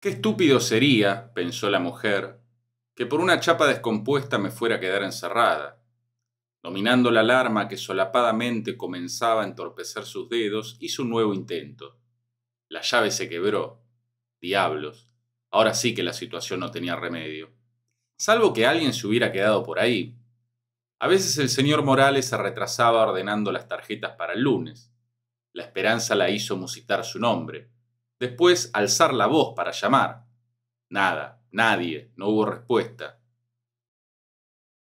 Qué estúpido sería, pensó la mujer, que por una chapa descompuesta me fuera a quedar encerrada. Dominando la alarma que solapadamente comenzaba a entorpecer sus dedos, hizo un nuevo intento. La llave se quebró. Diablos. Ahora sí que la situación no tenía remedio. Salvo que alguien se hubiera quedado por ahí. A veces el señor Morales se retrasaba ordenando las tarjetas para el lunes. La esperanza la hizo musitar su nombre después alzar la voz para llamar. Nada, nadie, no hubo respuesta.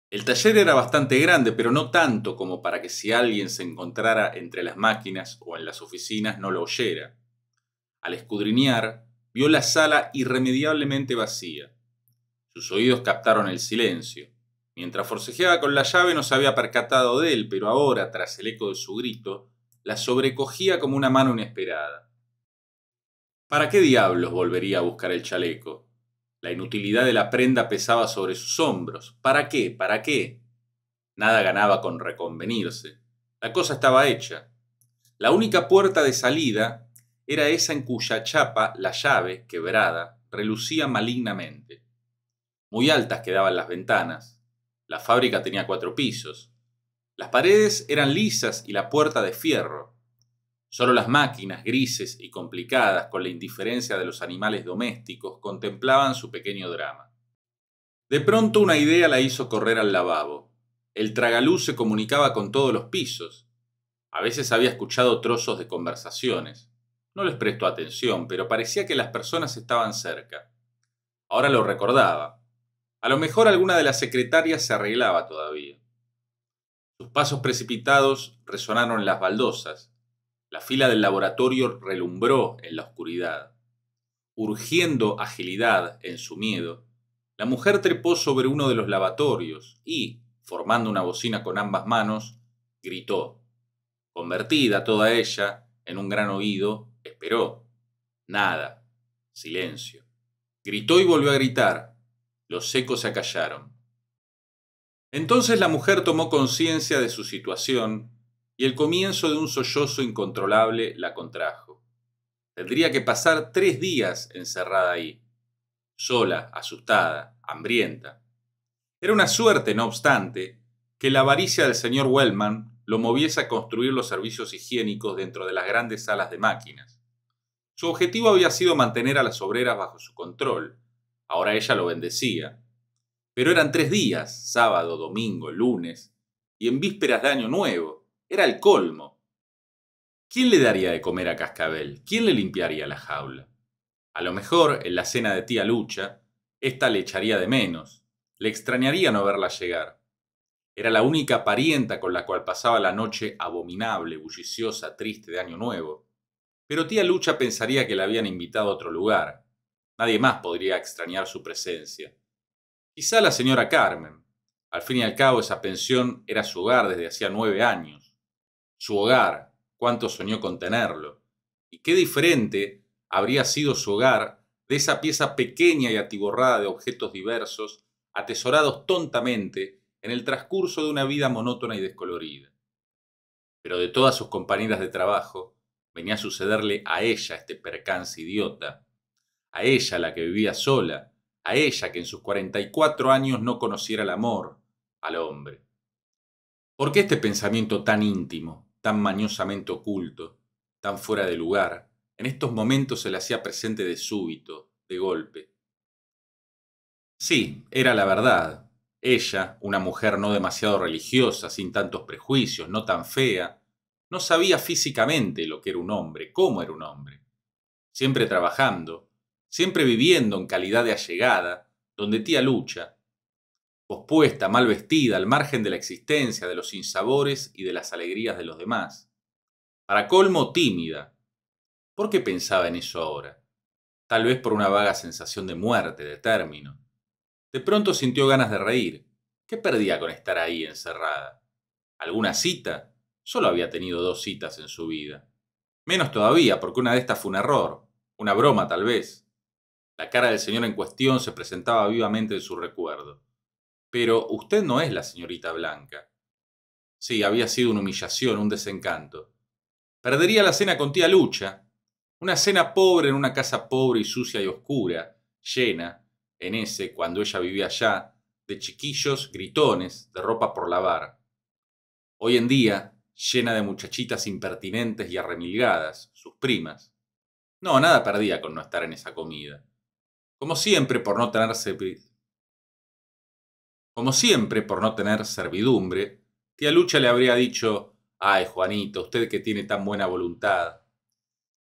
El taller era bastante grande, pero no tanto como para que si alguien se encontrara entre las máquinas o en las oficinas no lo oyera. Al escudriñar, vio la sala irremediablemente vacía. Sus oídos captaron el silencio. Mientras forcejeaba con la llave no se había percatado de él, pero ahora, tras el eco de su grito, la sobrecogía como una mano inesperada. ¿Para qué diablos volvería a buscar el chaleco? La inutilidad de la prenda pesaba sobre sus hombros. ¿Para qué? ¿Para qué? Nada ganaba con reconvenirse. La cosa estaba hecha. La única puerta de salida era esa en cuya chapa la llave, quebrada, relucía malignamente. Muy altas quedaban las ventanas. La fábrica tenía cuatro pisos. Las paredes eran lisas y la puerta de fierro. Solo las máquinas grises y complicadas con la indiferencia de los animales domésticos contemplaban su pequeño drama. De pronto una idea la hizo correr al lavabo. El tragaluz se comunicaba con todos los pisos. A veces había escuchado trozos de conversaciones. No les prestó atención, pero parecía que las personas estaban cerca. Ahora lo recordaba. A lo mejor alguna de las secretarias se arreglaba todavía. Sus pasos precipitados resonaron en las baldosas la fila del laboratorio relumbró en la oscuridad. Urgiendo agilidad en su miedo, la mujer trepó sobre uno de los lavatorios y, formando una bocina con ambas manos, gritó. Convertida toda ella en un gran oído, esperó. Nada. Silencio. Gritó y volvió a gritar. Los ecos se acallaron. Entonces la mujer tomó conciencia de su situación y el comienzo de un sollozo incontrolable la contrajo. Tendría que pasar tres días encerrada ahí, sola, asustada, hambrienta. Era una suerte, no obstante, que la avaricia del señor Wellman lo moviese a construir los servicios higiénicos dentro de las grandes salas de máquinas. Su objetivo había sido mantener a las obreras bajo su control. Ahora ella lo bendecía. Pero eran tres días, sábado, domingo, lunes, y en vísperas de Año Nuevo, era el colmo. ¿Quién le daría de comer a Cascabel? ¿Quién le limpiaría la jaula? A lo mejor, en la cena de tía Lucha, ésta le echaría de menos. Le extrañaría no verla llegar. Era la única parienta con la cual pasaba la noche abominable, bulliciosa, triste de Año Nuevo. Pero tía Lucha pensaría que la habían invitado a otro lugar. Nadie más podría extrañar su presencia. Quizá la señora Carmen. Al fin y al cabo esa pensión era su hogar desde hacía nueve años su hogar, cuánto soñó con tenerlo. Y qué diferente habría sido su hogar de esa pieza pequeña y atiborrada de objetos diversos, atesorados tontamente en el transcurso de una vida monótona y descolorida. Pero de todas sus compañeras de trabajo, venía a sucederle a ella este percance idiota, a ella la que vivía sola, a ella que en sus 44 años no conociera el amor, al hombre. ¿Por qué este pensamiento tan íntimo? tan mañosamente oculto, tan fuera de lugar, en estos momentos se le hacía presente de súbito, de golpe. Sí, era la verdad. Ella, una mujer no demasiado religiosa, sin tantos prejuicios, no tan fea, no sabía físicamente lo que era un hombre, cómo era un hombre. Siempre trabajando, siempre viviendo en calidad de allegada, donde tía Lucha, pospuesta, mal vestida, al margen de la existencia, de los sinsabores y de las alegrías de los demás. Para colmo, tímida. ¿Por qué pensaba en eso ahora? Tal vez por una vaga sensación de muerte, de término. De pronto sintió ganas de reír. ¿Qué perdía con estar ahí encerrada? ¿Alguna cita? Solo había tenido dos citas en su vida. Menos todavía, porque una de estas fue un error, una broma tal vez. La cara del señor en cuestión se presentaba vivamente en su recuerdo. Pero usted no es la señorita Blanca. Sí, había sido una humillación, un desencanto. Perdería la cena con tía Lucha. Una cena pobre en una casa pobre y sucia y oscura, llena, en ese, cuando ella vivía allá, de chiquillos gritones, de ropa por lavar. Hoy en día, llena de muchachitas impertinentes y arremilgadas, sus primas. No, nada perdía con no estar en esa comida. Como siempre, por no tenerse como siempre, por no tener servidumbre, tía Lucha le habría dicho, ay Juanito, usted que tiene tan buena voluntad.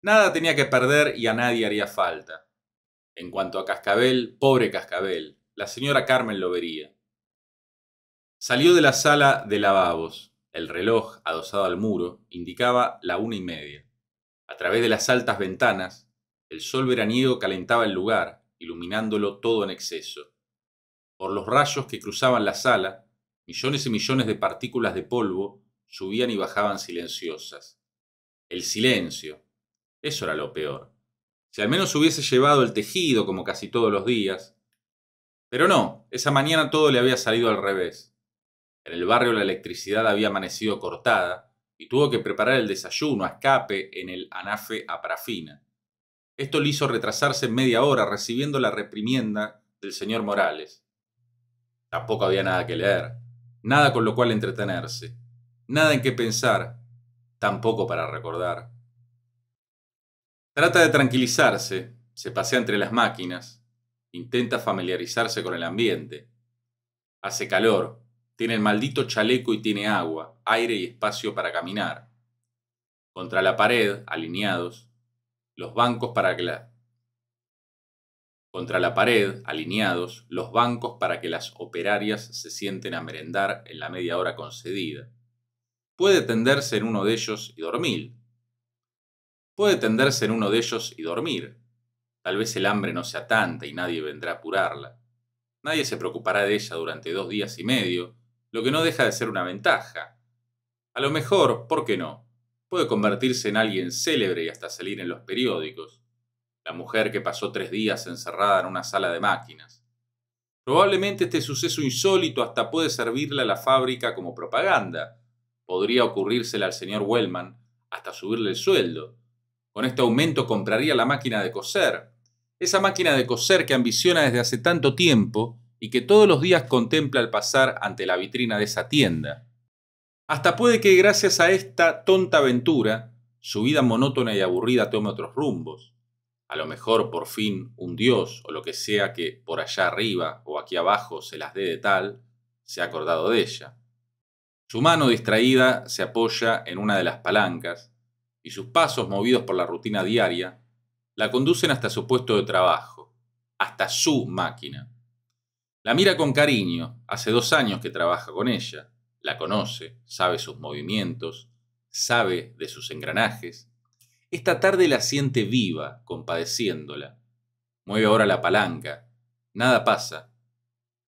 Nada tenía que perder y a nadie haría falta. En cuanto a Cascabel, pobre Cascabel, la señora Carmen lo vería. Salió de la sala de lavabos. El reloj, adosado al muro, indicaba la una y media. A través de las altas ventanas, el sol veraniego calentaba el lugar, iluminándolo todo en exceso. Por los rayos que cruzaban la sala, millones y millones de partículas de polvo subían y bajaban silenciosas. El silencio. Eso era lo peor. Si al menos hubiese llevado el tejido como casi todos los días. Pero no, esa mañana todo le había salido al revés. En el barrio la electricidad había amanecido cortada y tuvo que preparar el desayuno a escape en el anafe a parafina. Esto le hizo retrasarse media hora recibiendo la reprimienda del señor Morales. Tampoco había nada que leer, nada con lo cual entretenerse, nada en qué pensar, tampoco para recordar. Trata de tranquilizarse, se pasea entre las máquinas, intenta familiarizarse con el ambiente. Hace calor, tiene el maldito chaleco y tiene agua, aire y espacio para caminar. Contra la pared, alineados, los bancos para que contra la pared, alineados, los bancos para que las operarias se sienten a merendar en la media hora concedida. Puede tenderse en uno de ellos y dormir. Puede tenderse en uno de ellos y dormir. Tal vez el hambre no sea tanta y nadie vendrá a apurarla. Nadie se preocupará de ella durante dos días y medio, lo que no deja de ser una ventaja. A lo mejor, ¿por qué no? Puede convertirse en alguien célebre y hasta salir en los periódicos la mujer que pasó tres días encerrada en una sala de máquinas. Probablemente este suceso insólito hasta puede servirle a la fábrica como propaganda. Podría ocurrírsela al señor Wellman hasta subirle el sueldo. Con este aumento compraría la máquina de coser. Esa máquina de coser que ambiciona desde hace tanto tiempo y que todos los días contempla al pasar ante la vitrina de esa tienda. Hasta puede que gracias a esta tonta aventura, su vida monótona y aburrida tome otros rumbos a lo mejor por fin un dios o lo que sea que por allá arriba o aquí abajo se las dé de tal, se ha acordado de ella. Su mano distraída se apoya en una de las palancas y sus pasos movidos por la rutina diaria la conducen hasta su puesto de trabajo, hasta su máquina. La mira con cariño, hace dos años que trabaja con ella, la conoce, sabe sus movimientos, sabe de sus engranajes, esta tarde la siente viva, compadeciéndola. Mueve ahora la palanca. Nada pasa.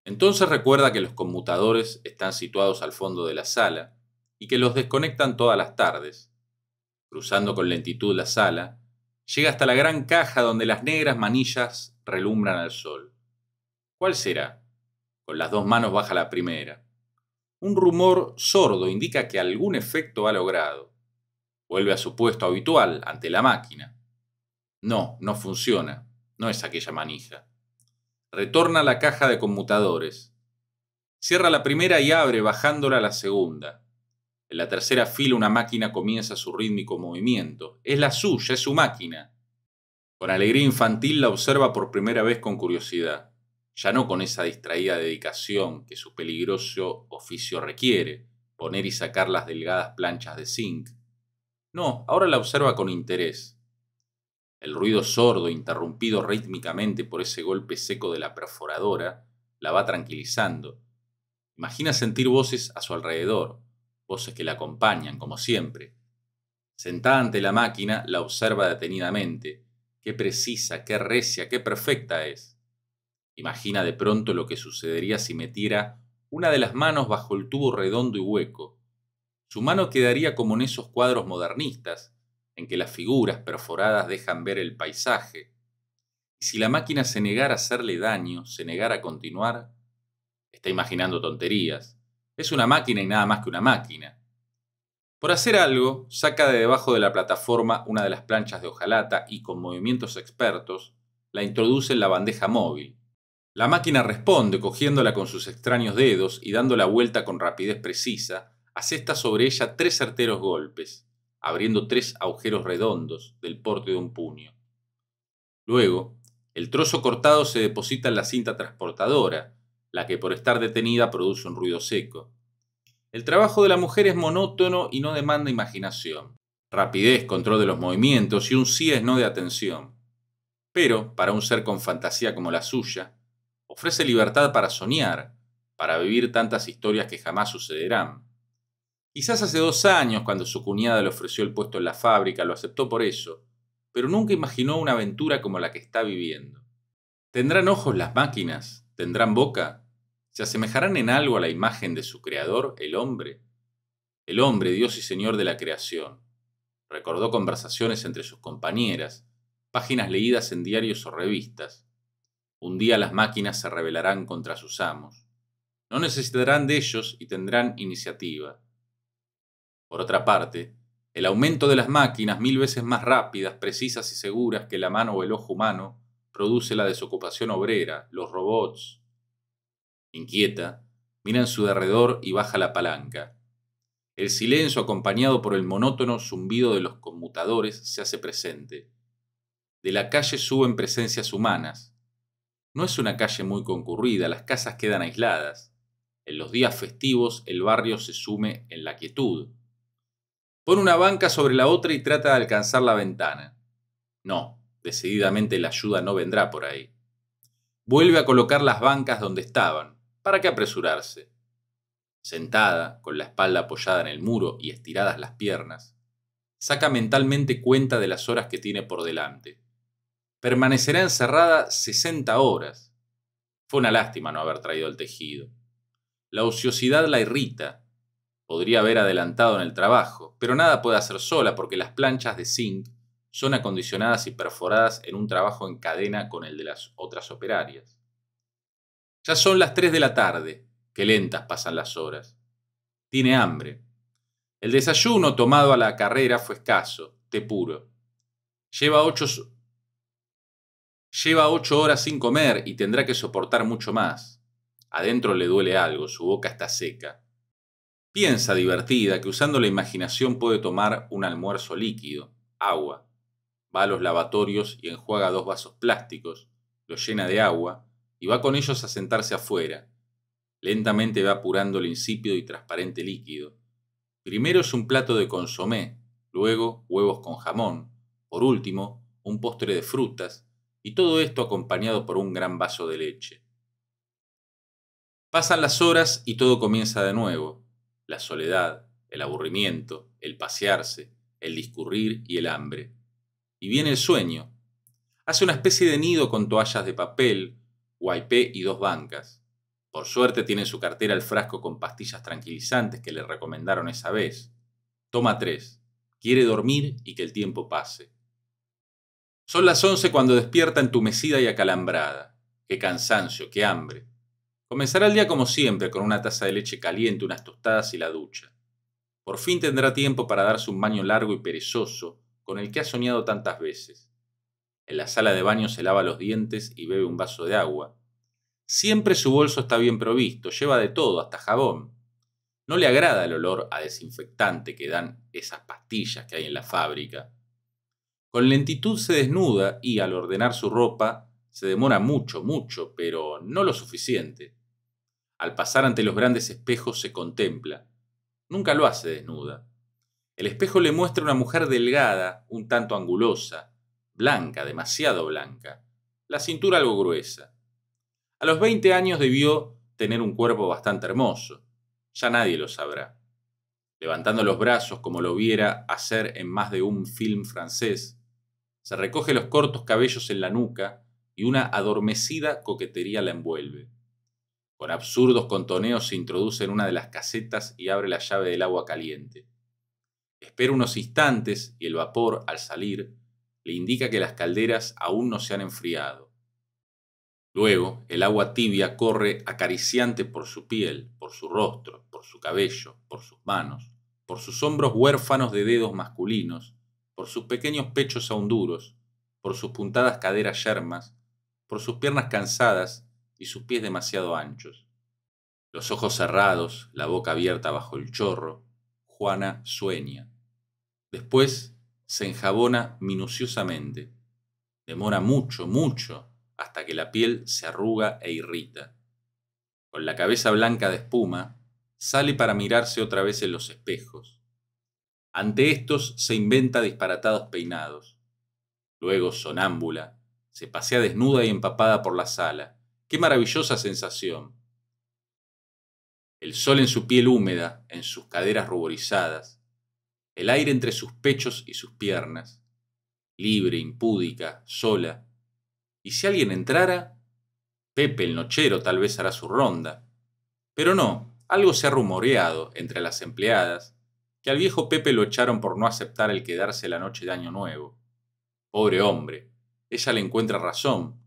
Entonces recuerda que los conmutadores están situados al fondo de la sala y que los desconectan todas las tardes. Cruzando con lentitud la sala, llega hasta la gran caja donde las negras manillas relumbran al sol. ¿Cuál será? Con las dos manos baja la primera. Un rumor sordo indica que algún efecto ha logrado. Vuelve a su puesto habitual, ante la máquina. No, no funciona. No es aquella manija. Retorna a la caja de conmutadores. Cierra la primera y abre bajándola a la segunda. En la tercera fila una máquina comienza su rítmico movimiento. Es la suya, es su máquina. Con alegría infantil la observa por primera vez con curiosidad, ya no con esa distraída dedicación que su peligroso oficio requiere, poner y sacar las delgadas planchas de zinc, no, ahora la observa con interés. El ruido sordo, interrumpido rítmicamente por ese golpe seco de la perforadora, la va tranquilizando. Imagina sentir voces a su alrededor, voces que la acompañan, como siempre. Sentada ante la máquina, la observa detenidamente. Qué precisa, qué recia, qué perfecta es. Imagina de pronto lo que sucedería si metiera una de las manos bajo el tubo redondo y hueco, su mano quedaría como en esos cuadros modernistas, en que las figuras perforadas dejan ver el paisaje. Y si la máquina se negara a hacerle daño, se negara a continuar, está imaginando tonterías. Es una máquina y nada más que una máquina. Por hacer algo, saca de debajo de la plataforma una de las planchas de hojalata y con movimientos expertos la introduce en la bandeja móvil. La máquina responde cogiéndola con sus extraños dedos y dando la vuelta con rapidez precisa, asesta sobre ella tres certeros golpes, abriendo tres agujeros redondos del porte de un puño. Luego, el trozo cortado se deposita en la cinta transportadora, la que por estar detenida produce un ruido seco. El trabajo de la mujer es monótono y no demanda imaginación, rapidez, control de los movimientos y un sí es no de atención. Pero, para un ser con fantasía como la suya, ofrece libertad para soñar, para vivir tantas historias que jamás sucederán. Quizás hace dos años, cuando su cuñada le ofreció el puesto en la fábrica, lo aceptó por eso, pero nunca imaginó una aventura como la que está viviendo. ¿Tendrán ojos las máquinas? ¿Tendrán boca? ¿Se asemejarán en algo a la imagen de su creador, el hombre? El hombre, Dios y Señor de la creación. Recordó conversaciones entre sus compañeras, páginas leídas en diarios o revistas. Un día las máquinas se rebelarán contra sus amos. No necesitarán de ellos y tendrán iniciativa por otra parte, el aumento de las máquinas, mil veces más rápidas, precisas y seguras que la mano o el ojo humano, produce la desocupación obrera, los robots. Inquieta, mira en su derredor y baja la palanca. El silencio acompañado por el monótono zumbido de los conmutadores se hace presente. De la calle suben presencias humanas. No es una calle muy concurrida, las casas quedan aisladas. En los días festivos el barrio se sume en la quietud. Pone una banca sobre la otra y trata de alcanzar la ventana. No, decididamente la ayuda no vendrá por ahí. Vuelve a colocar las bancas donde estaban. ¿Para qué apresurarse? Sentada, con la espalda apoyada en el muro y estiradas las piernas, saca mentalmente cuenta de las horas que tiene por delante. Permanecerá encerrada 60 horas. Fue una lástima no haber traído el tejido. La ociosidad la irrita, Podría haber adelantado en el trabajo, pero nada puede hacer sola porque las planchas de zinc son acondicionadas y perforadas en un trabajo en cadena con el de las otras operarias. Ya son las tres de la tarde, Qué lentas pasan las horas. Tiene hambre. El desayuno tomado a la carrera fue escaso, te puro. Lleva ocho, Lleva ocho horas sin comer y tendrá que soportar mucho más. Adentro le duele algo, su boca está seca. Piensa divertida que usando la imaginación puede tomar un almuerzo líquido, agua. Va a los lavatorios y enjuaga dos vasos plásticos, los llena de agua y va con ellos a sentarse afuera. Lentamente va apurando el insípido y transparente líquido. Primero es un plato de consomé, luego huevos con jamón, por último un postre de frutas y todo esto acompañado por un gran vaso de leche. Pasan las horas y todo comienza de nuevo la soledad, el aburrimiento, el pasearse, el discurrir y el hambre. Y viene el sueño. Hace una especie de nido con toallas de papel, guaypé y dos bancas. Por suerte tiene en su cartera el frasco con pastillas tranquilizantes que le recomendaron esa vez. Toma tres. Quiere dormir y que el tiempo pase. Son las once cuando despierta entumecida y acalambrada. Qué cansancio, qué hambre. Comenzará el día como siempre, con una taza de leche caliente, unas tostadas y la ducha. Por fin tendrá tiempo para darse un baño largo y perezoso con el que ha soñado tantas veces. En la sala de baño se lava los dientes y bebe un vaso de agua. Siempre su bolso está bien provisto, lleva de todo, hasta jabón. No le agrada el olor a desinfectante que dan esas pastillas que hay en la fábrica. Con lentitud se desnuda y, al ordenar su ropa, se demora mucho, mucho, pero no lo suficiente. Al pasar ante los grandes espejos se contempla. Nunca lo hace desnuda. El espejo le muestra una mujer delgada, un tanto angulosa, blanca, demasiado blanca, la cintura algo gruesa. A los 20 años debió tener un cuerpo bastante hermoso. Ya nadie lo sabrá. Levantando los brazos como lo viera hacer en más de un film francés, se recoge los cortos cabellos en la nuca y una adormecida coquetería la envuelve. Con absurdos contoneos se introduce en una de las casetas y abre la llave del agua caliente. Espera unos instantes y el vapor, al salir, le indica que las calderas aún no se han enfriado. Luego, el agua tibia corre acariciante por su piel, por su rostro, por su cabello, por sus manos, por sus hombros huérfanos de dedos masculinos, por sus pequeños pechos aún duros, por sus puntadas caderas yermas, por sus piernas cansadas y sus pies demasiado anchos. Los ojos cerrados, la boca abierta bajo el chorro, Juana sueña. Después se enjabona minuciosamente. Demora mucho, mucho, hasta que la piel se arruga e irrita. Con la cabeza blanca de espuma, sale para mirarse otra vez en los espejos. Ante estos se inventa disparatados peinados. Luego sonámbula, se pasea desnuda y empapada por la sala. ¡Qué maravillosa sensación! El sol en su piel húmeda, en sus caderas ruborizadas, el aire entre sus pechos y sus piernas, libre, impúdica, sola. Y si alguien entrara, Pepe el nochero tal vez hará su ronda. Pero no, algo se ha rumoreado entre las empleadas, que al viejo Pepe lo echaron por no aceptar el quedarse la noche de Año Nuevo. Pobre hombre, ella le encuentra razón.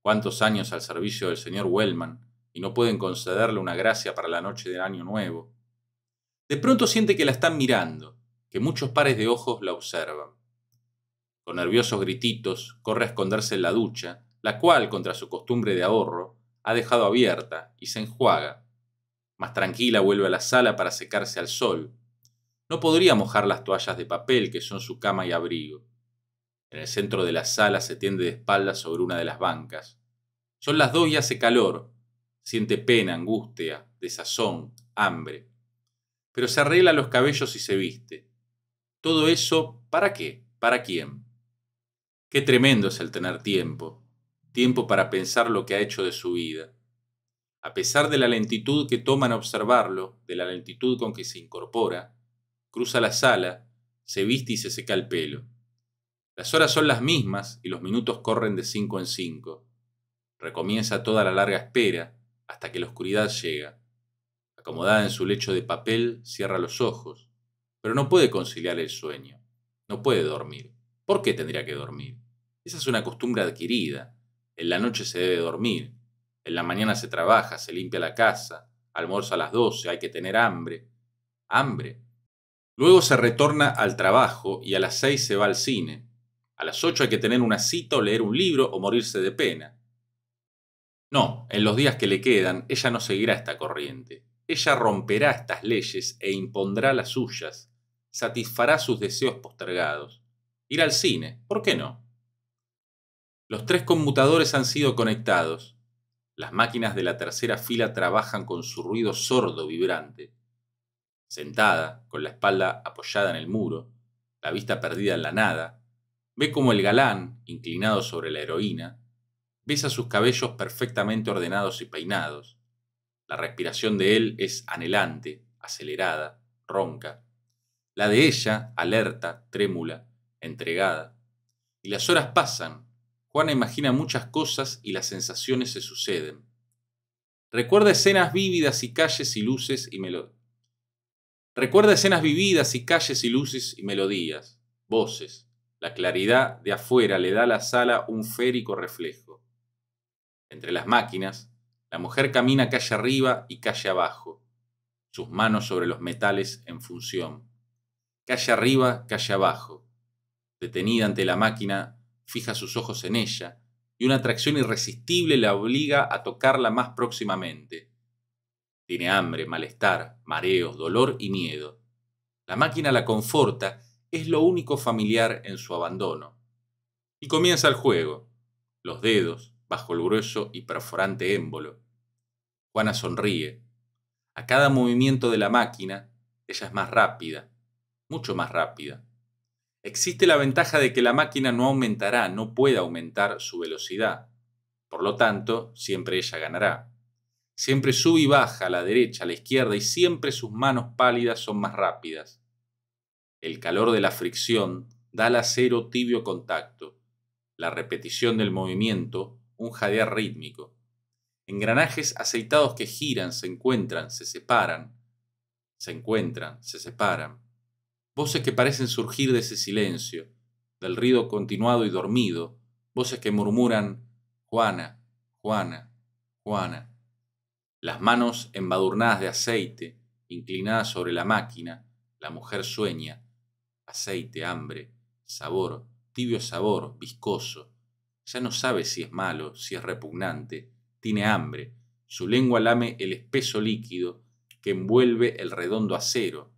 Cuántos años al servicio del señor Wellman, y no pueden concederle una gracia para la noche del año nuevo. De pronto siente que la están mirando, que muchos pares de ojos la observan. Con nerviosos grititos, corre a esconderse en la ducha, la cual, contra su costumbre de ahorro, ha dejado abierta y se enjuaga. Más tranquila vuelve a la sala para secarse al sol. No podría mojar las toallas de papel que son su cama y abrigo. En el centro de la sala se tiende de espaldas sobre una de las bancas. Son las dos y hace calor. Siente pena, angustia, desazón, hambre. Pero se arregla los cabellos y se viste. Todo eso, ¿para qué? ¿Para quién? Qué tremendo es el tener tiempo. Tiempo para pensar lo que ha hecho de su vida. A pesar de la lentitud que toma en observarlo, de la lentitud con que se incorpora, cruza la sala, se viste y se seca el pelo. Las horas son las mismas y los minutos corren de cinco en cinco. Recomienza toda la larga espera hasta que la oscuridad llega. Acomodada en su lecho de papel, cierra los ojos, pero no puede conciliar el sueño. No puede dormir. ¿Por qué tendría que dormir? Esa es una costumbre adquirida. En la noche se debe dormir. En la mañana se trabaja, se limpia la casa, almuerza a las doce, hay que tener hambre. ¿Hambre? Luego se retorna al trabajo y a las seis se va al cine. A las ocho hay que tener una cita o leer un libro o morirse de pena. No, en los días que le quedan, ella no seguirá esta corriente. Ella romperá estas leyes e impondrá las suyas, satisfará sus deseos postergados. Ir al cine, ¿por qué no? Los tres conmutadores han sido conectados. Las máquinas de la tercera fila trabajan con su ruido sordo vibrante. Sentada, con la espalda apoyada en el muro, la vista perdida en la nada, Ve como el galán, inclinado sobre la heroína, besa sus cabellos perfectamente ordenados y peinados. La respiración de él es anhelante, acelerada, ronca. La de ella, alerta, trémula, entregada. Y las horas pasan. Juana imagina muchas cosas y las sensaciones se suceden. Recuerda escenas vívidas y calles y luces y melodías. Recuerda escenas vividas y calles y luces y melodías, voces, la claridad de afuera le da a la sala un férico reflejo. Entre las máquinas, la mujer camina calle arriba y calle abajo, sus manos sobre los metales en función. Calle arriba, calle abajo. Detenida ante la máquina, fija sus ojos en ella y una atracción irresistible la obliga a tocarla más próximamente. Tiene hambre, malestar, mareos, dolor y miedo. La máquina la conforta es lo único familiar en su abandono. Y comienza el juego, los dedos bajo el grueso y perforante émbolo. Juana sonríe. A cada movimiento de la máquina, ella es más rápida, mucho más rápida. Existe la ventaja de que la máquina no aumentará, no puede aumentar su velocidad. Por lo tanto, siempre ella ganará. Siempre sube y baja a la derecha, a la izquierda y siempre sus manos pálidas son más rápidas. El calor de la fricción da al acero tibio contacto, la repetición del movimiento, un jadear rítmico. Engranajes aceitados que giran, se encuentran, se separan, se encuentran, se separan. Voces que parecen surgir de ese silencio, del ruido continuado y dormido, voces que murmuran Juana, Juana, Juana. Las manos embadurnadas de aceite, inclinadas sobre la máquina, la mujer sueña, aceite, hambre, sabor, tibio sabor, viscoso. Ya no sabe si es malo, si es repugnante, tiene hambre. Su lengua lame el espeso líquido que envuelve el redondo acero.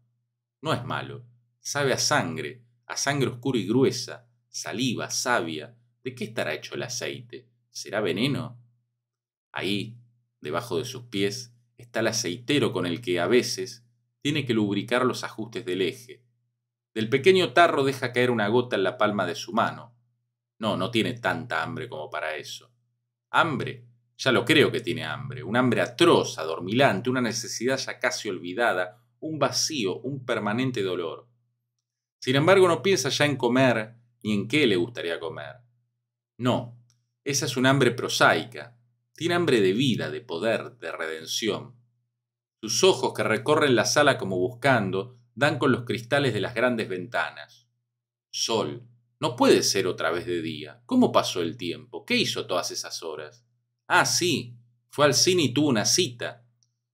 No es malo, sabe a sangre, a sangre oscura y gruesa, saliva, savia. ¿De qué estará hecho el aceite? ¿Será veneno? Ahí, debajo de sus pies, está el aceitero con el que a veces tiene que lubricar los ajustes del eje, del pequeño tarro deja caer una gota en la palma de su mano. No, no tiene tanta hambre como para eso. ¿Hambre? Ya lo creo que tiene hambre. Un hambre atroz, adormilante, una necesidad ya casi olvidada, un vacío, un permanente dolor. Sin embargo, no piensa ya en comer ni en qué le gustaría comer. No, esa es un hambre prosaica. Tiene hambre de vida, de poder, de redención. Sus ojos que recorren la sala como buscando dan con los cristales de las grandes ventanas. Sol. No puede ser otra vez de día. ¿Cómo pasó el tiempo? ¿Qué hizo todas esas horas? Ah, sí. Fue al cine y tuvo una cita.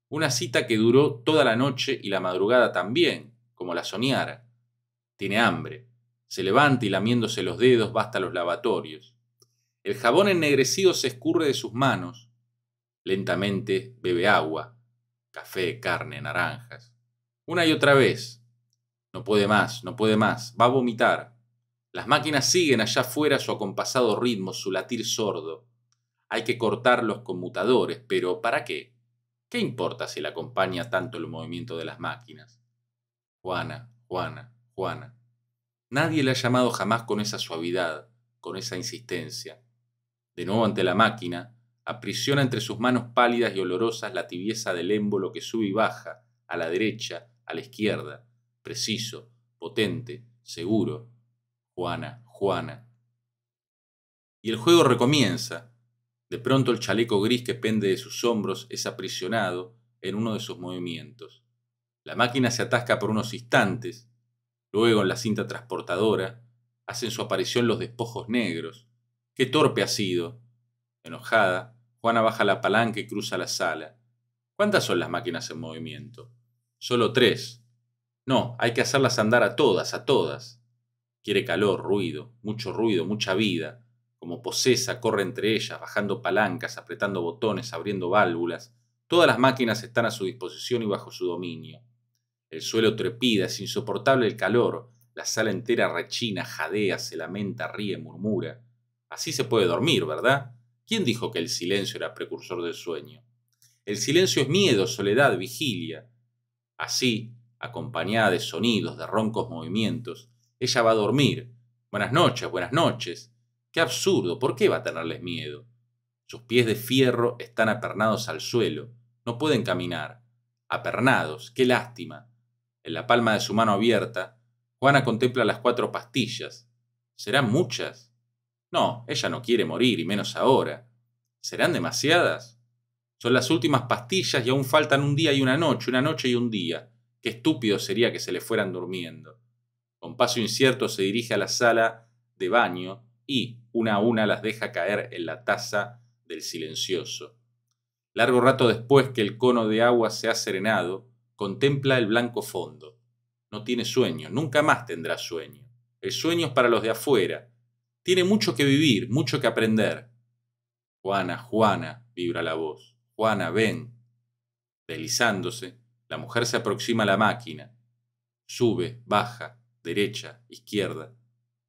Una cita que duró toda la noche y la madrugada también, como la soñara. Tiene hambre. Se levanta y lamiéndose los dedos va hasta los lavatorios. El jabón ennegrecido se escurre de sus manos. Lentamente bebe agua, café, carne, naranjas. Una y otra vez. No puede más, no puede más. Va a vomitar. Las máquinas siguen allá afuera su acompasado ritmo, su latir sordo. Hay que cortar los conmutadores, pero ¿para qué? ¿Qué importa si le acompaña tanto el movimiento de las máquinas? Juana, Juana, Juana. Nadie le ha llamado jamás con esa suavidad, con esa insistencia. De nuevo ante la máquina, aprisiona entre sus manos pálidas y olorosas la tibieza del émbolo que sube y baja, a la derecha, a la izquierda, preciso, potente, seguro. Juana, Juana. Y el juego recomienza. De pronto el chaleco gris que pende de sus hombros es aprisionado en uno de sus movimientos. La máquina se atasca por unos instantes. Luego en la cinta transportadora hacen su aparición los despojos negros. ¡Qué torpe ha sido! Enojada, Juana baja la palanca y cruza la sala. ¿Cuántas son las máquinas en movimiento? Solo tres. No, hay que hacerlas andar a todas, a todas. Quiere calor, ruido, mucho ruido, mucha vida. Como posesa, corre entre ellas, bajando palancas, apretando botones, abriendo válvulas. Todas las máquinas están a su disposición y bajo su dominio. El suelo trepida, es insoportable el calor. La sala entera rechina, jadea, se lamenta, ríe, murmura. Así se puede dormir, ¿verdad? ¿Quién dijo que el silencio era precursor del sueño? El silencio es miedo, soledad, vigilia. Así, acompañada de sonidos, de roncos movimientos, ella va a dormir. Buenas noches, buenas noches. Qué absurdo, ¿por qué va a tenerles miedo? Sus pies de fierro están apernados al suelo, no pueden caminar. Apernados, qué lástima. En la palma de su mano abierta, Juana contempla las cuatro pastillas. ¿Serán muchas? No, ella no quiere morir, y menos ahora. ¿Serán demasiadas? Son las últimas pastillas y aún faltan un día y una noche, una noche y un día. Qué estúpido sería que se le fueran durmiendo. Con paso incierto se dirige a la sala de baño y, una a una, las deja caer en la taza del silencioso. Largo rato después que el cono de agua se ha serenado, contempla el blanco fondo. No tiene sueño, nunca más tendrá sueño. El sueño es para los de afuera. Tiene mucho que vivir, mucho que aprender. Juana, Juana, vibra la voz. Juana, ven. Deslizándose, la mujer se aproxima a la máquina. Sube, baja, derecha, izquierda.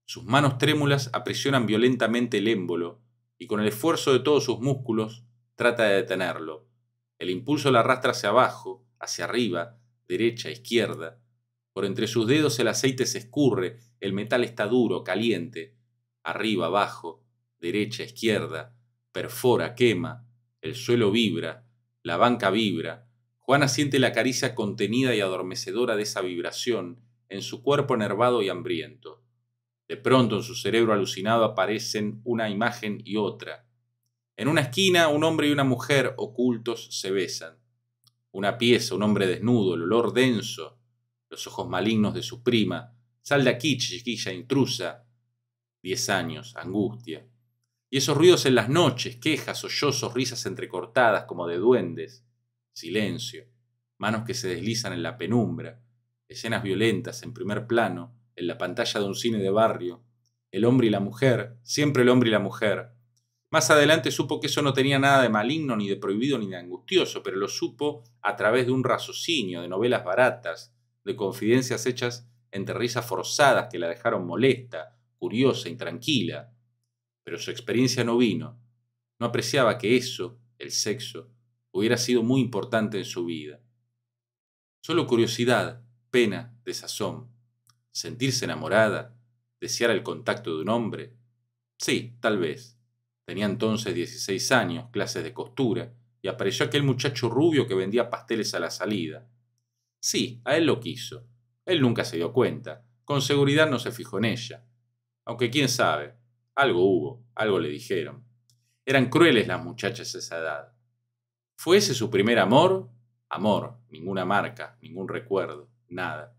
Sus manos trémulas aprisionan violentamente el émbolo y con el esfuerzo de todos sus músculos trata de detenerlo. El impulso la arrastra hacia abajo, hacia arriba, derecha, izquierda. Por entre sus dedos el aceite se escurre, el metal está duro, caliente. Arriba, abajo, derecha, izquierda. Perfora, quema, el suelo vibra, la banca vibra. Juana siente la caricia contenida y adormecedora de esa vibración en su cuerpo enervado y hambriento. De pronto en su cerebro alucinado aparecen una imagen y otra. En una esquina un hombre y una mujer ocultos se besan. Una pieza, un hombre desnudo, el olor denso, los ojos malignos de su prima. Sal de aquí, chiquilla intrusa. Diez años, angustia. Y esos ruidos en las noches, quejas, sollozos, risas entrecortadas como de duendes, silencio, manos que se deslizan en la penumbra, escenas violentas en primer plano, en la pantalla de un cine de barrio, el hombre y la mujer, siempre el hombre y la mujer. Más adelante supo que eso no tenía nada de maligno, ni de prohibido, ni de angustioso, pero lo supo a través de un raciocinio, de novelas baratas, de confidencias hechas entre risas forzadas que la dejaron molesta, curiosa, intranquila, pero su experiencia no vino. No apreciaba que eso, el sexo, hubiera sido muy importante en su vida. Solo curiosidad, pena, desazón, sentirse enamorada, desear el contacto de un hombre. Sí, tal vez. Tenía entonces 16 años, clases de costura, y apareció aquel muchacho rubio que vendía pasteles a la salida. Sí, a él lo quiso. Él nunca se dio cuenta. Con seguridad no se fijó en ella. Aunque quién sabe, algo hubo, algo le dijeron. Eran crueles las muchachas a esa edad. ¿Fue ese su primer amor? Amor, ninguna marca, ningún recuerdo, nada.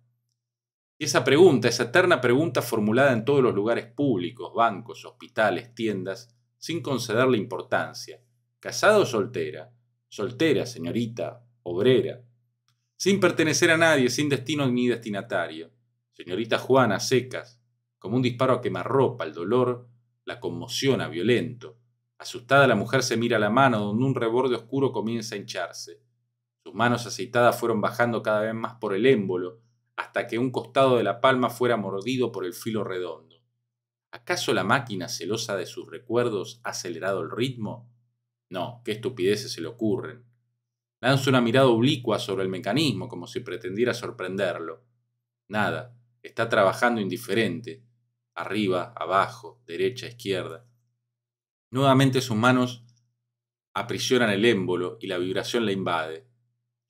Y esa pregunta, esa eterna pregunta formulada en todos los lugares públicos, bancos, hospitales, tiendas, sin concederle importancia. ¿Casada o soltera? Soltera, señorita, obrera. Sin pertenecer a nadie, sin destino ni destinatario. Señorita Juana, secas, como un disparo a quemarropa, el dolor la conmociona violento. Asustada la mujer se mira la mano donde un reborde oscuro comienza a hincharse. Sus manos aceitadas fueron bajando cada vez más por el émbolo hasta que un costado de la palma fuera mordido por el filo redondo. ¿Acaso la máquina celosa de sus recuerdos ha acelerado el ritmo? No, qué estupideces se le ocurren. Lanza una mirada oblicua sobre el mecanismo como si pretendiera sorprenderlo. Nada, está trabajando indiferente, arriba, abajo, derecha, izquierda. Nuevamente sus manos aprisionan el émbolo y la vibración la invade.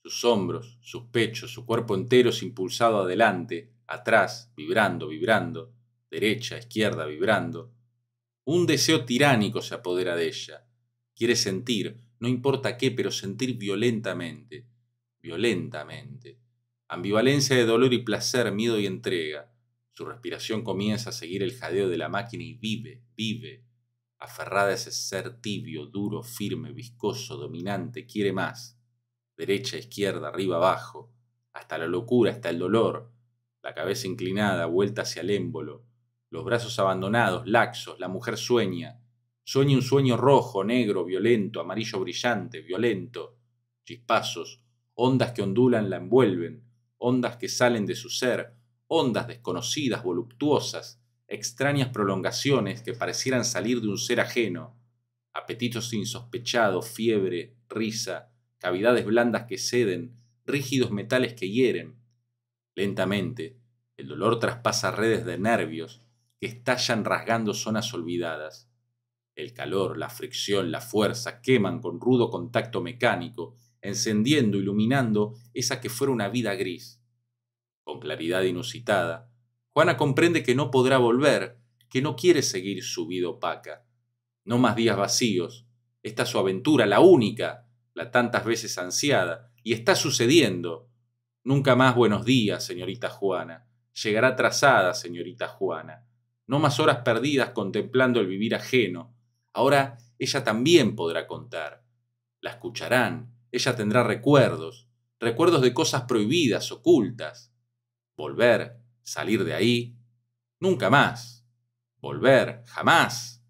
Sus hombros, sus pechos, su cuerpo entero es impulsado adelante, atrás, vibrando, vibrando, derecha, izquierda, vibrando. Un deseo tiránico se apodera de ella. Quiere sentir, no importa qué, pero sentir violentamente, violentamente. Ambivalencia de dolor y placer, miedo y entrega. Su respiración comienza a seguir el jadeo de la máquina y vive, vive, aferrada a ese ser tibio, duro, firme, viscoso, dominante, quiere más. Derecha, izquierda, arriba, abajo, hasta la locura, hasta el dolor, la cabeza inclinada, vuelta hacia el émbolo, los brazos abandonados, laxos, la mujer sueña. Sueña un sueño rojo, negro, violento, amarillo brillante, violento. Chispazos, ondas que ondulan la envuelven, ondas que salen de su ser, ondas desconocidas, voluptuosas, extrañas prolongaciones que parecieran salir de un ser ajeno, apetitos insospechados, fiebre, risa, cavidades blandas que ceden, rígidos metales que hieren. Lentamente, el dolor traspasa redes de nervios que estallan rasgando zonas olvidadas. El calor, la fricción, la fuerza queman con rudo contacto mecánico, encendiendo, iluminando esa que fuera una vida gris con claridad inusitada, Juana comprende que no podrá volver, que no quiere seguir su vida opaca. No más días vacíos. Esta su aventura, la única, la tantas veces ansiada, y está sucediendo. Nunca más buenos días, señorita Juana. Llegará trazada, señorita Juana. No más horas perdidas contemplando el vivir ajeno. Ahora ella también podrá contar. La escucharán, ella tendrá recuerdos, recuerdos de cosas prohibidas, ocultas volver, salir de ahí, nunca más, volver, jamás.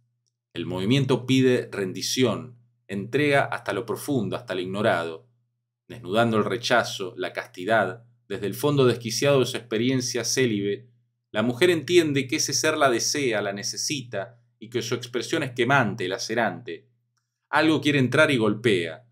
El movimiento pide rendición, entrega hasta lo profundo, hasta lo ignorado, desnudando el rechazo, la castidad, desde el fondo desquiciado de su experiencia célibe, la mujer entiende que ese ser la desea, la necesita y que su expresión es quemante, lacerante. Algo quiere entrar y golpea,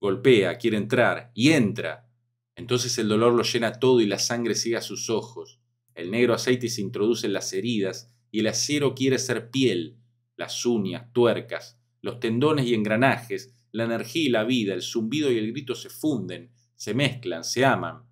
golpea, quiere entrar y entra, entonces el dolor lo llena todo y la sangre sigue a sus ojos. El negro aceite se introduce en las heridas y el acero quiere ser piel, las uñas, tuercas, los tendones y engranajes, la energía y la vida, el zumbido y el grito se funden, se mezclan, se aman.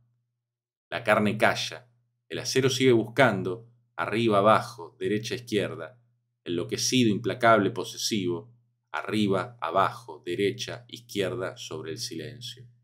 La carne calla, el acero sigue buscando, arriba, abajo, derecha, izquierda, enloquecido, implacable, posesivo, arriba, abajo, derecha, izquierda, sobre el silencio.